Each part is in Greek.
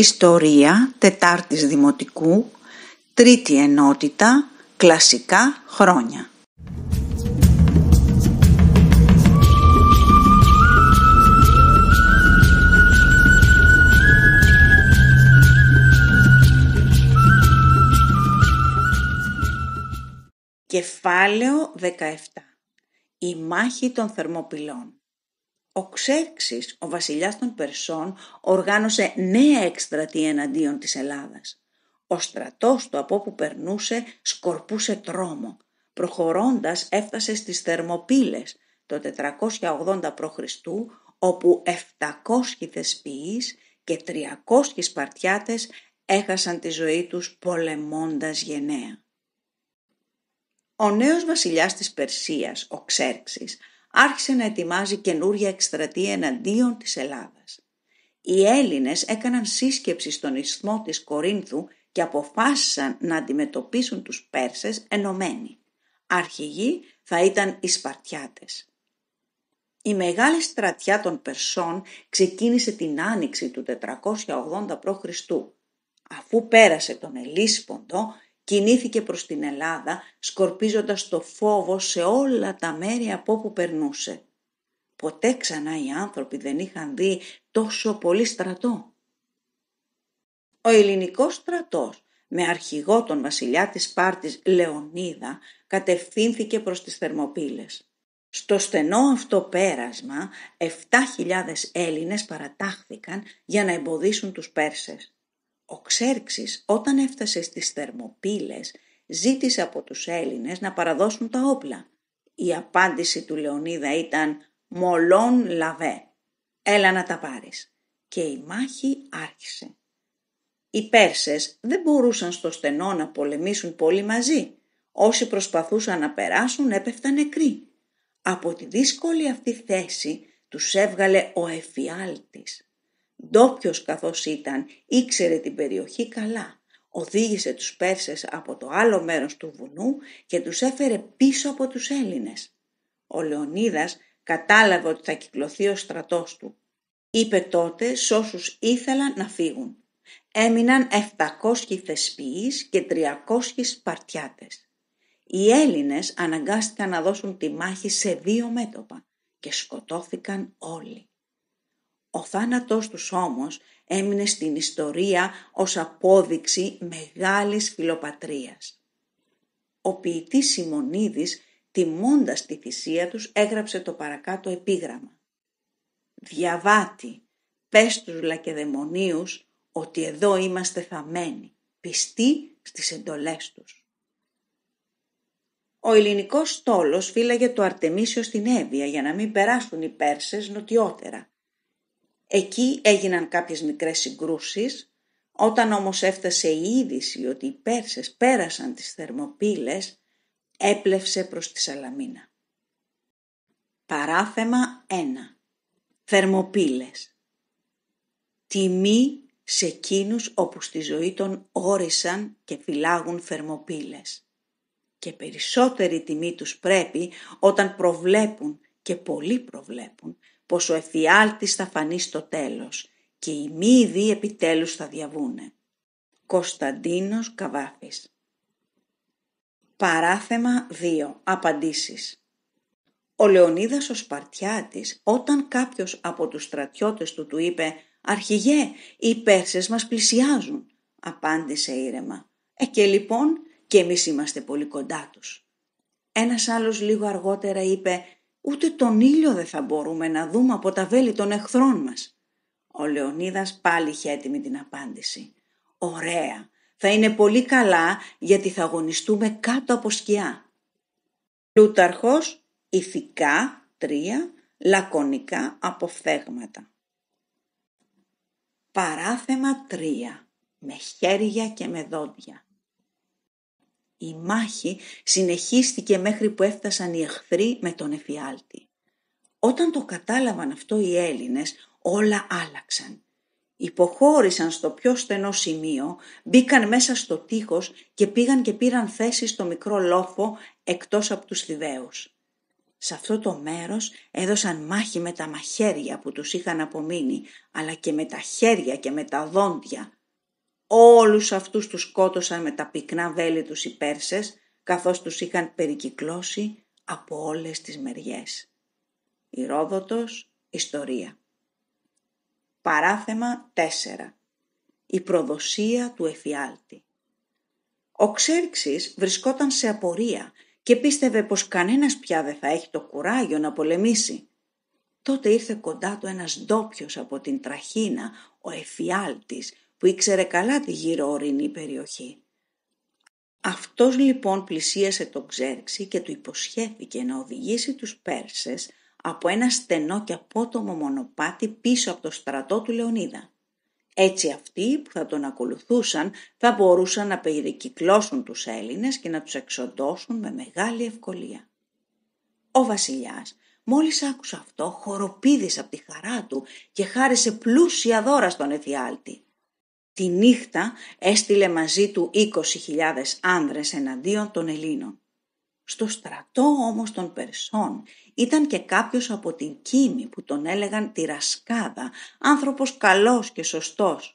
Ιστορία Τετάρτης Δημοτικού Τρίτη Ενότητα Κλασικά Χρόνια Κεφάλαιο 17 Η μάχη των θερμοπυλών ο Ξέρξης, ο βασιλιάς των Περσών, οργάνωσε νέα εκστρατεία εναντίον της Ελλάδας. Ο στρατός του από όπου περνούσε σκορπούσε τρόμο. Προχωρώντας έφτασε στις Θερμοπύλες το 480 π.Χ. όπου 700 θεσποιείς και 300 Σπαρτιάτες έχασαν τη ζωή τους πολεμώντας γενναία. Ο νέος βασιλιάς της Περσίας, ο Ξέρξης, άρχισε να ετοιμάζει καινούρια εκστρατεία εναντίον της Ελλάδας. Οι Έλληνες έκαναν σύσκεψη στον ισθμό της Κορίνθου και αποφάσισαν να αντιμετωπίσουν τους Πέρσες ενωμένοι. Αρχηγοί θα ήταν οι Σπαρτιάτες. Η μεγάλη στρατιά των Περσών ξεκίνησε την άνοιξη του 480 π.Χ. Αφού πέρασε τον Ελίσποντο, κινήθηκε προς την Ελλάδα, σκορπίζοντας το φόβο σε όλα τα μέρη από όπου περνούσε. Ποτέ ξανά οι άνθρωποι δεν είχαν δει τόσο πολύ στρατό. Ο ελληνικός στρατός, με αρχηγό τον βασιλιά της Σπάρτης Λεωνίδα, κατευθύνθηκε προς τις Θερμοπύλες. Στο στενό αυτό πέρασμα, 7.000 Έλληνες παρατάχθηκαν για να εμποδίσουν τους Πέρσες. Ο Ξέρξης όταν έφτασε στις Θερμοπύλες ζήτησε από τους Έλληνες να παραδώσουν τα όπλα. Η απάντηση του Λεωνίδα ήταν «Μολόν λαβέ, έλα να τα πάρεις» και η μάχη άρχισε. Οι Πέρσες δεν μπορούσαν στο στενό να πολεμήσουν πολύ μαζί. Όσοι προσπαθούσαν να περάσουν έπεφταν νεκροί. Από τη δύσκολη αυτή θέση τους έβγαλε ο εφιάλτης ντόπιος καθώς ήταν, ήξερε την περιοχή καλά. Οδήγησε τους Πέρσες από το άλλο μέρος του βουνού και τους έφερε πίσω από τους Έλληνες. Ο Λεωνίδας κατάλαβε ότι θα κυκλωθεί ο στρατός του. Είπε τότε σ' όσους ήθελαν να φύγουν. Έμειναν 700 θεσποιείς και 300 Σπαρτιάτες. Οι Έλληνες αναγκάστηκαν να δώσουν τη μάχη σε δύο μέτωπα και σκοτώθηκαν όλοι. Ο θάνατός τους όμως έμεινε στην ιστορία ως απόδειξη μεγάλης φιλοπατρίας. Ο ποιητής Σιμωνίδης, τιμώντας τη θυσία τους, έγραψε το παρακάτω επίγραμμα. «Διαβάτη, πες τους λακεδαιμονίους ότι εδώ είμαστε θαμένοι, πιστοί στις εντολές τους». Ο ελληνικός στόλος φύλαγε το Αρτεμίσιο στην Εύβοια για να μην περάσουν οι Πέρσες νοτιότερα Εκεί έγιναν κάποιες μικρές συγκρούσεις, όταν όμως έφτασε η είδηση ότι οι Πέρσες πέρασαν τις θερμοπύλες, έπλευσε προς τη Σαλαμίνα. Παράθεμα 1. Θερμοπύλες. Τιμή σε εκείνους όπου στη ζωή των όρισαν και φυλάγουν θερμοπύλες. Και περισσότερη τιμή τους πρέπει όταν προβλέπουν και πολλοί προβλέπουν πως ο εφιάλτης θα φανεί στο τέλος και οι μη επιτέλους θα διαβούνε. Κωνσταντίνος Καβάφης Παράθεμα 2. Απαντήσεις Ο Λεωνίδας ο Σπαρτιάτης όταν κάποιος από τους στρατιώτες του του είπε «Αρχηγέ, οι Πέρσες μας πλησιάζουν», απάντησε ήρεμα. «Ε και λοιπόν και εμείς είμαστε πολύ κοντά τους». Ένας άλλος λίγο αργότερα είπε Ούτε τον ήλιο δεν θα μπορούμε να δούμε από τα βέλη των εχθρών μας. Ο Λεωνίδας πάλι είχε έτοιμη την απάντηση. Ωραία, θα είναι πολύ καλά γιατί θα αγωνιστούμε κάτω από σκιά. Πλούταρχος, ηθικά, τρία, λακωνικά αποφθέγματα. Παράθεμα τρία, με χέρια και με δόντια. Η μάχη συνεχίστηκε μέχρι που έφτασαν οι εχθροί με τον εφιάλτη. Όταν το κατάλαβαν αυτό οι Έλληνες, όλα άλλαξαν. Υποχώρησαν στο πιο στενό σημείο, μπήκαν μέσα στο τείχος και πήγαν και πήραν θέση στο μικρό λόφο εκτός από τους Θηβαίους. Σε αυτό το μέρος έδωσαν μάχη με τα μαχαίρια που τους είχαν απομείνει, αλλά και με τα χέρια και με τα δόντια. Όλους αυτούς τους σκότωσαν με τα πυκνά βέλη τους οι Πέρσες, καθώς τους είχαν περικυκλώσει από όλες τις μεριές. Η Ρόδοτος, Ιστορία. Παράθεμα 4. Η προδοσία του εφιάλτη. Ο Ξέρξης βρισκόταν σε απορία και πίστευε πως κανένας πια δεν θα έχει το κουράγιο να πολεμήσει. Τότε ήρθε κοντά του ένας ντόπιος από την Τραχίνα, ο εφιάλτης, που ήξερε καλά τη γύρω ορεινή περιοχή. Αυτός λοιπόν πλησίασε τον Ξέρξη και του υποσχέθηκε να οδηγήσει τους Πέρσες από ένα στενό και απότομο μονοπάτι πίσω από το στρατό του Λεωνίδα. Έτσι αυτοί που θα τον ακολουθούσαν θα μπορούσαν να περικυκλώσουν τους Έλληνες και να τους εξοντώσουν με μεγάλη ευκολία. Ο βασιλιάς μόλις άκουσε αυτό χοροπήδησε από τη χαρά του και χάρισε πλούσια δώρα στον Εθιάλτη τη νύχτα έστειλε μαζί του 20.000 άνδρες εναντίον των Ελλήνων. Στο στρατό όμως των Περσών ήταν και κάποιος από την Κίμη που τον έλεγαν τη Ρασκάδα, άνθρωπος καλός και σωστός.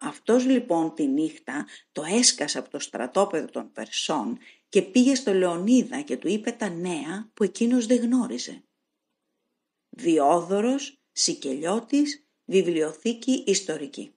Αυτός λοιπόν τη νύχτα το έσκασε από το στρατόπεδο των Περσών και πήγε στο Λεωνίδα και του είπε τα νέα που εκείνος δεν γνώριζε. Διόδωρος, Σικελιώτης, Βιβλιοθήκη Ιστορική.